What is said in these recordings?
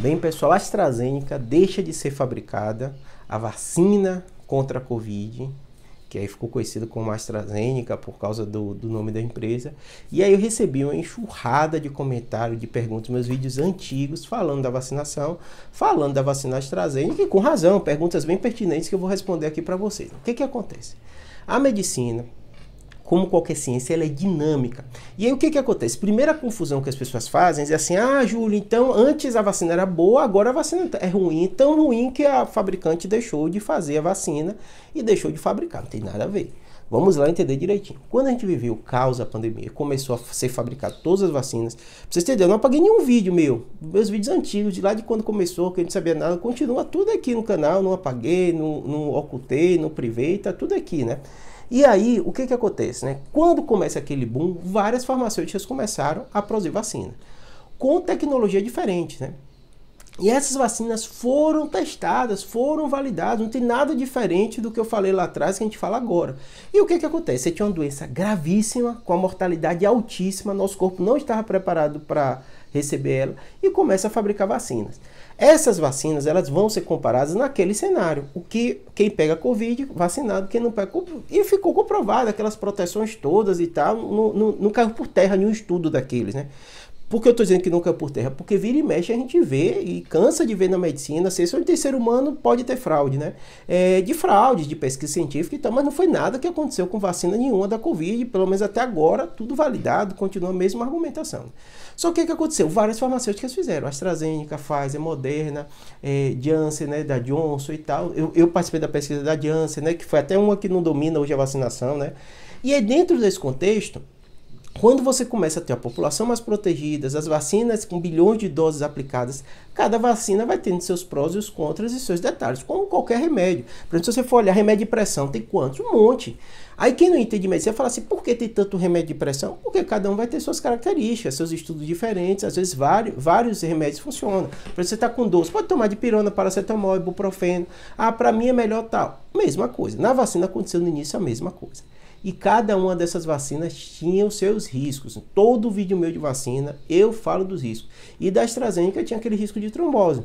Bem, pessoal, a AstraZeneca deixa de ser fabricada a vacina contra a Covid, que aí ficou conhecida como AstraZeneca por causa do, do, nome da empresa. E aí eu recebi uma enxurrada de comentários, de perguntas, meus vídeos antigos falando da vacinação, falando da vacina AstraZeneca, e com razão, perguntas bem pertinentes que eu vou responder aqui para vocês. O que, que acontece? A medicina, como qualquer ciência, ela é dinâmica. E aí o que, que acontece? Primeira confusão que as pessoas fazem é assim: ah, Júlio, então antes a vacina era boa, agora a vacina tá, é ruim. Tão ruim que a fabricante deixou de fazer a vacina e deixou de fabricar. Não tem nada a ver. Vamos lá entender direitinho. Quando a gente viveu o caos da pandemia, começou a ser fabricado todas as vacinas. Pra vocês entenderem, eu não apaguei nenhum vídeo meu. Meus vídeos antigos, de lá de quando começou, que a gente sabia nada, continua tudo aqui no canal. Não apaguei, não, não ocultei, não privei, tá tudo aqui, né? E aí, o que que acontece, né? Quando começa aquele boom, várias farmacêuticas começaram a produzir vacina. Com tecnologia diferente, né? E essas vacinas foram testadas, foram validadas, não tem nada diferente do que eu falei lá atrás que a gente fala agora. E o que, que acontece? Você tinha uma doença gravíssima, com a mortalidade altíssima, nosso corpo não estava preparado para receber ela e começa a fabricar vacinas. Essas vacinas elas vão ser comparadas naquele cenário. O que quem pega Covid, vacinado, quem não pega. E ficou comprovado aquelas proteções todas e tal, não, não, não caiu por terra nenhum estudo daqueles, né? Por que eu estou dizendo que nunca é por terra? Porque vira e mexe a gente vê e cansa de ver na medicina, se o terceiro humano pode ter fraude, né? É, de fraude, de pesquisa científica e tal, mas não foi nada que aconteceu com vacina nenhuma da Covid, pelo menos até agora, tudo validado, continua a mesma argumentação. Só que o que aconteceu? Várias farmacêuticas fizeram, AstraZeneca, Pfizer, Moderna, é, Janssen, né, da Johnson e tal. Eu, eu participei da pesquisa da Janssen, né, que foi até uma que não domina hoje a vacinação, né? E é dentro desse contexto quando você começa a ter a população mais protegida, as vacinas com bilhões de doses aplicadas, cada vacina vai tendo seus prós e os contras e seus detalhes, como qualquer remédio. Por exemplo, se você for olhar remédio de pressão, tem quantos? Um monte. Aí quem não entende medicina fala assim, por que tem tanto remédio de pressão? Porque cada um vai ter suas características, seus estudos diferentes, às vezes vários, vários remédios funcionam. Para você estar tá com dor, você pode tomar pirona, paracetamol, ibuprofeno. Ah, para mim é melhor tal. Mesma coisa. Na vacina aconteceu no início a mesma coisa. E cada uma dessas vacinas tinha os seus riscos. Todo vídeo meu de vacina eu falo dos riscos. E da AstraZeneca tinha aquele risco de trombose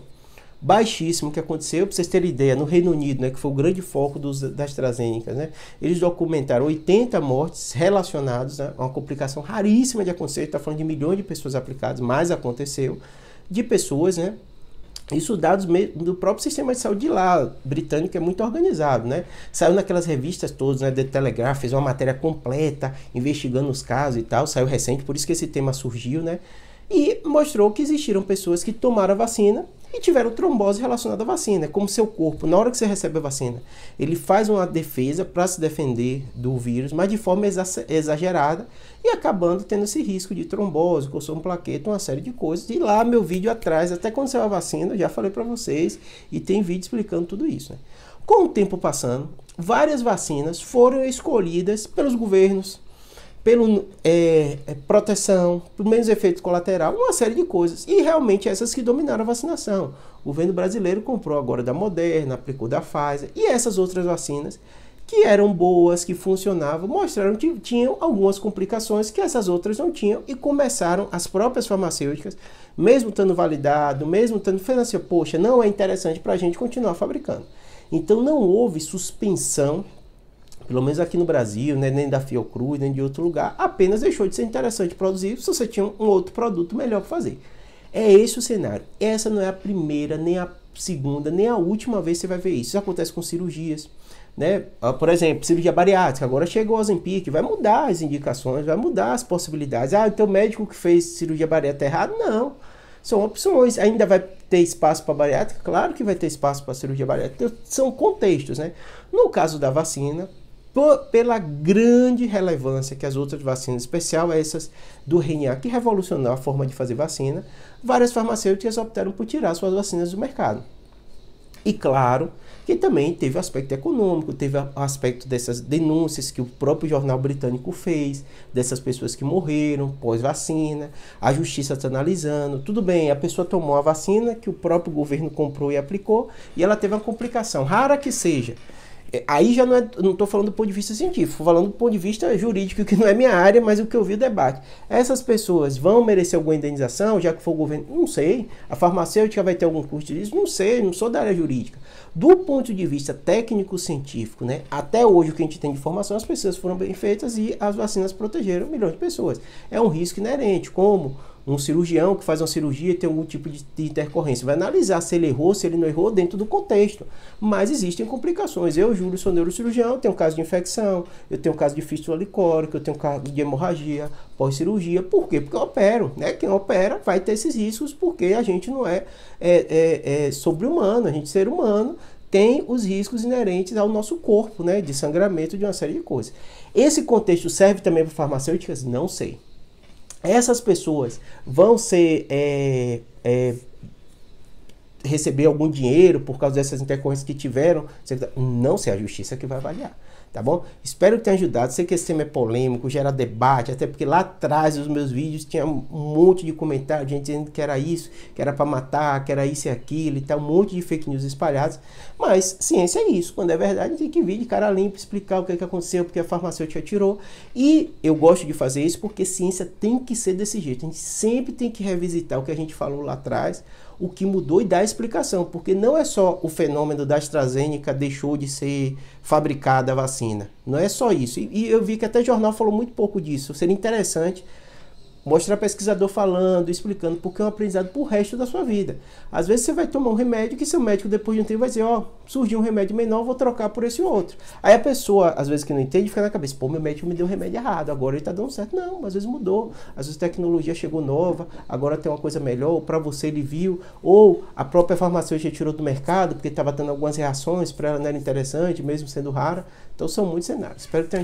baixíssimo que aconteceu, para vocês terem ideia, no Reino Unido, né, que foi o grande foco dos, das AstraZeneca, né, eles documentaram 80 mortes relacionadas a uma complicação raríssima de acontecer, está falando de milhões de pessoas aplicadas, mas aconteceu, de pessoas, né, isso dados do próprio sistema de saúde de lá, britânico, é muito organizado, né? Saiu naquelas revistas todas, né? The Telegraph fez uma matéria completa, investigando os casos e tal, saiu recente, por isso que esse tema surgiu, né? E mostrou que existiram pessoas que tomaram a vacina e tiveram trombose relacionada à vacina. É como seu corpo, na hora que você recebe a vacina, ele faz uma defesa para se defender do vírus, mas de forma exagerada e acabando tendo esse risco de trombose, consumo plaqueta, uma série de coisas. E lá meu vídeo atrás, até quando saiu a vacina, eu já falei para vocês e tem vídeo explicando tudo isso. Né? Com o tempo passando, várias vacinas foram escolhidas pelos governos, pelo é, é proteção, por menos efeito colateral, uma série de coisas. E realmente essas que dominaram a vacinação. O governo brasileiro comprou agora da Moderna, aplicou da Pfizer e essas outras vacinas que eram boas, que funcionavam, mostraram que tinham algumas complicações que essas outras não tinham e começaram as próprias farmacêuticas, mesmo estando validado, mesmo estando financiado, assim, poxa, não é interessante para a gente continuar fabricando. Então não houve suspensão pelo menos aqui no Brasil, né, nem da Fiocruz, nem de outro lugar, apenas deixou de ser interessante produzir se você tinha um outro produto melhor para fazer. É esse o cenário. Essa não é a primeira, nem a segunda, nem a última vez que você vai ver isso. Isso acontece com cirurgias. Né? Ah, por exemplo, cirurgia bariátrica, agora chegou a Zempic, vai mudar as indicações, vai mudar as possibilidades. Ah, então o médico que fez cirurgia bariátrica tá errado? Não. São opções. Ainda vai ter espaço para bariátrica? Claro que vai ter espaço para cirurgia bariátrica. São contextos, né? No caso da vacina, pela grande relevância que as outras vacinas, especial essas do RNA, que revolucionou a forma de fazer vacina, várias farmacêuticas optaram por tirar suas vacinas do mercado. E claro que também teve o aspecto econômico, teve o aspecto dessas denúncias que o próprio jornal britânico fez, dessas pessoas que morreram pós-vacina, a justiça está analisando. Tudo bem, a pessoa tomou a vacina que o próprio governo comprou e aplicou, e ela teve uma complicação, rara que seja, é, aí já não estou é, falando do ponto de vista científico, estou falando do ponto de vista jurídico, que não é minha área, mas o que eu vi é o debate. Essas pessoas vão merecer alguma indenização, já que for o governo? Não sei. A farmacêutica vai ter algum custo disso? Não sei, não sou da área jurídica. Do ponto de vista técnico-científico, né, até hoje o que a gente tem de informação, as pessoas foram bem feitas e as vacinas protegeram milhões de pessoas. É um risco inerente, como um cirurgião que faz uma cirurgia e tem algum tipo de, de, intercorrência. Vai analisar se ele errou, se ele não errou dentro do contexto. Mas existem complicações. Eu, Júlio, sou neurocirurgião, tenho caso de infecção, eu tenho caso de fístula licórica, eu tenho caso de hemorragia pós-cirurgia. Por quê? Porque eu opero. Né? Quem opera vai ter esses riscos porque a gente não é, é, é, é sobre-humano, a gente é ser humano tem os riscos inerentes ao nosso corpo, né? De sangramento, de uma série de coisas. Esse contexto serve também para farmacêuticas? Não sei essas pessoas vão ser é, é, receber algum dinheiro por causa dessas intercorrências que tiveram. Tá, não, se a justiça que vai avaliar. Tá bom? Espero que tenha ajudado. Sei que esse tema é polêmico, gera debate, até porque lá atrás os meus vídeos tinha um monte de comentário, gente dizendo que era isso, que era para matar, que era isso e aquilo e tal, um monte de fake news espalhados. Mas ciência é isso. Quando é verdade, tem que vir de cara limpa, explicar o que, é que aconteceu, porque a farmacêutica tirou. E eu gosto de fazer isso porque ciência tem que ser desse jeito. A gente sempre tem que revisitar o que a gente falou lá atrás, o que mudou e dar explicação, porque não é só o fenômeno da AstraZeneca deixou de ser fabricada a vacina. Não é só isso. E, e eu vi que até jornal falou muito pouco disso. Seria interessante Mostra pesquisador falando, explicando, porque é um aprendizado pro resto da sua vida. Às vezes você vai tomar um remédio que seu médico depois de um tempo vai dizer, ó, oh, surgiu um remédio menor, vou trocar por esse outro. Aí a pessoa, às vezes que não entende, fica na cabeça, pô, meu médico me deu um remédio errado, agora ele tá dando certo. Não, às vezes mudou, às vezes a tecnologia chegou nova, agora tem uma coisa melhor, para você ele viu, ou a própria farmacêutica tirou do mercado porque estava dando algumas reações para ela não era interessante, mesmo sendo rara. Então são muitos cenários. Espero que tenha